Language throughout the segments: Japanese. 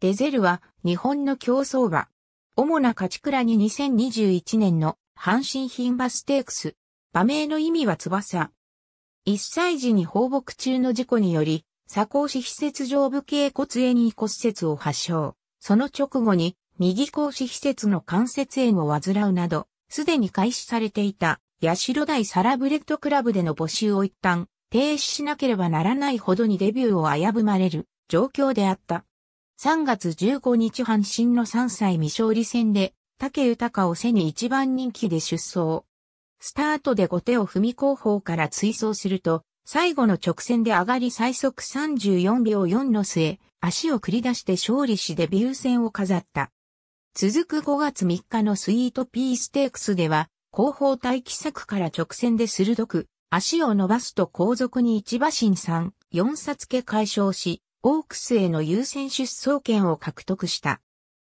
デゼルは日本の競争馬。主な勝ち倉に2021年の阪神品馬ステークス。馬名の意味は翼。1歳児に放牧中の事故により、左甲子施設上部系骨炎骨折を発症。その直後に右甲子施設の関節炎を患うなど、すでに開始されていた、八代大サラブレッドクラブでの募集を一旦停止しなければならないほどにデビューを危ぶまれる状況であった。3月15日阪神の3歳未勝利戦で、竹豊を背に一番人気で出走。スタートで後手を踏み後方から追走すると、最後の直線で上がり最速34秒4の末、足を繰り出して勝利しデビュー戦を飾った。続く5月3日のスイートピーステークスでは、後方待機策から直線で鋭く、足を伸ばすと後続に一馬身3、4冊付解消し、オークスへの優先出走権を獲得した。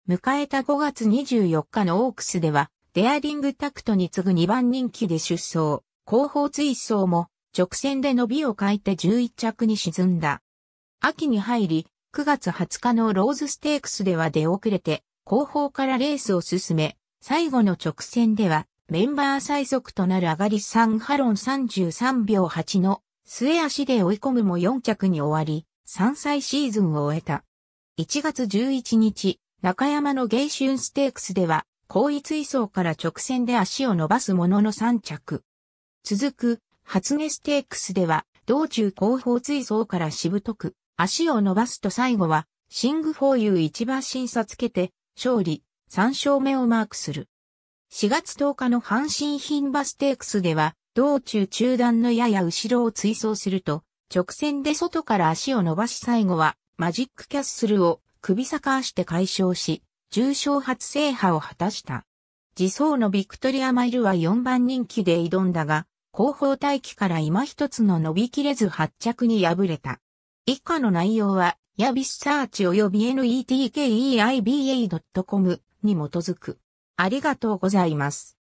迎えた5月24日のオークスでは、デアリングタクトに次ぐ2番人気で出走、後方追走も直線で伸びを変えて11着に沈んだ。秋に入り、9月20日のローズステークスでは出遅れて、後方からレースを進め、最後の直線では、メンバー最速となる上がり3ハロン33秒8の末足で追い込むも4着に終わり、3歳シーズンを終えた。1月11日、中山の芸春ステークスでは、後位追走から直線で足を伸ばすものの3着。続く、初音ステークスでは、道中後方追走からしぶとく、足を伸ばすと最後は、シングフォーユー一番審査つけて、勝利、3勝目をマークする。4月10日の阪神品馬ステークスでは、道中中段のやや後ろを追走すると、直線で外から足を伸ばし最後はマジックキャッスルを首逆して解消し、重傷初制覇を果たした。自走のビクトリアマイルは4番人気で挑んだが、後方待機から今一つの伸びきれず発着に敗れた。以下の内容は、ヤビスサーチ及び netkeiba.com に基づく。ありがとうございます。